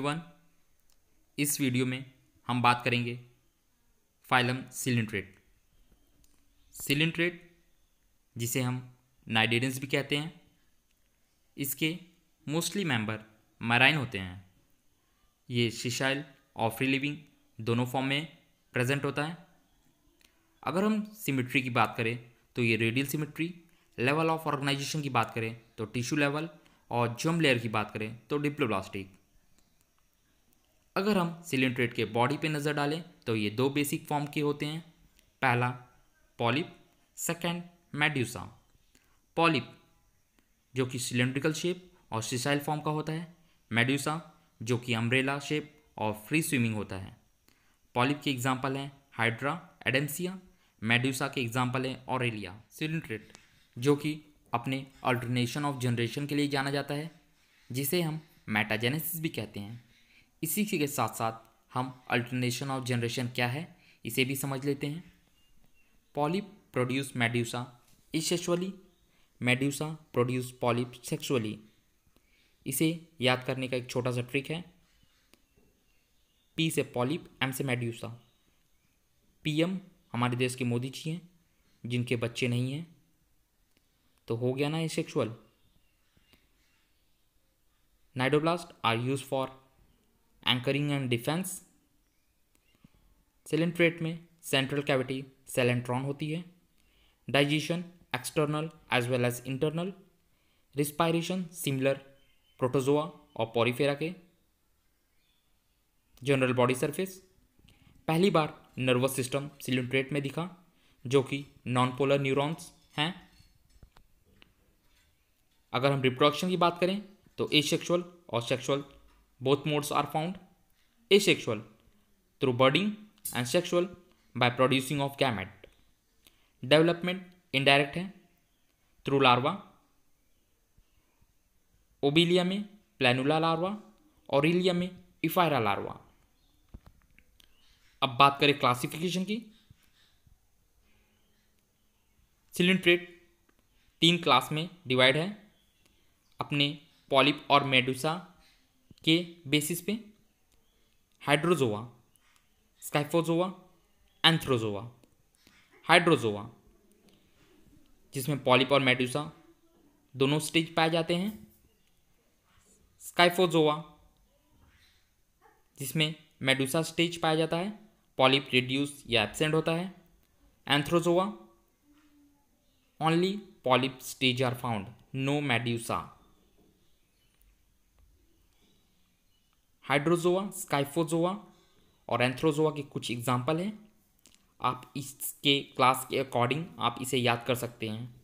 Everyone इस video में हम बात करेंगे फाइलम सिलिंट्रेट सिलिंट्रेट जिसे हम नाइडेडेंस भी कहते हैं इसके मोस्टली मेंबर मराइन होते हैं ये शिशाइल और फ्री लिविंग दोनों फॉर्म में प्रेजेंट होता है अगर हम सिमेट्री की बात करें तो ये radial symmetry level of organization की बात करें तो टिश्यू लेवल और जम लेयर की बात करें तो डिप्लोब्लास्टिक अगर हम सिलेंट्रेट के बॉडी पे नज़र डालें तो ये दो बेसिक फॉर्म के होते हैं पहला पॉलिप सेकेंड मेड्यूसा पॉलिप जो कि सिलेंड्रिकल शेप और सिसाइल फॉर्म का होता है मेड्यूसा जो कि अम्ब्रेला शेप और फ्री स्विमिंग होता है पॉलिप के एग्जाम्पल हैं हाइड्रा एडेंसिया मेड्यूसा के एग्जाम्पल हैं ऑरेलिया सिलेंट्रेट जो कि अपने अल्टरनेशन ऑफ जनरेशन के लिए जाना जाता है जिसे हम मेटाजेनेसिस भी कहते हैं इसी के साथ साथ हम अल्टरनेशन ऑफ जनरेशन क्या है इसे भी समझ लेते हैं polyp produce medusa asexually medusa produce polyp sexually इसे याद करने का एक छोटा सा ट्रिक है पी से पॉलिप एम से मेड्यूसा पीएम हमारे देश के मोदी जी हैं जिनके बच्चे नहीं हैं तो हो गया ना ये sexual cnidoblast are use for anchoring and defence coelenterate में सेंट्रल कैविटी सेलेंट्रॉन होती है digestion external as well as internal respiration similar protozoa और पॉरीफेरा के जनरल बॉडी सरफेस पहली बार नर्वस सिस्टम सिलेंट्रेट में दिखा जो कि नॉन पोलर न्यूरॉन्स हैं अगर हम रिप्रोडक्शन की बात करें तो एसेक्सुअल और sexual Both modes are found. Asexual through budding and sexual by producing of gamete. Development indirect hai through larva. Obelia mein planula larva aurelia mein ephyra larva larva अब बात करें क्लासिफिकेशन की सिलिंड्रेट तीन क्लास में divide है अपने polyp और Medusa के बेसिस पे हाइड्रोजोवा स्काइफोजोवा एंथ्रोजोवा हाइड्रोजोवा जिसमें पॉलिप और मेड्यूसा दोनों स्टेज पाए जाते हैं स्काइफोजोवा जिसमें मेडूसा स्टेज पाया जाता है पॉलिप रिड्यूस या एबसेंट होता है anthozoa only polyp stage are found no medusa hydrozoa scyphozoa और एंथ्रोजोआ के कुछ एग्जाम्पल हैं आप इसके क्लास के अकॉर्डिंग आप इसे याद कर सकते हैं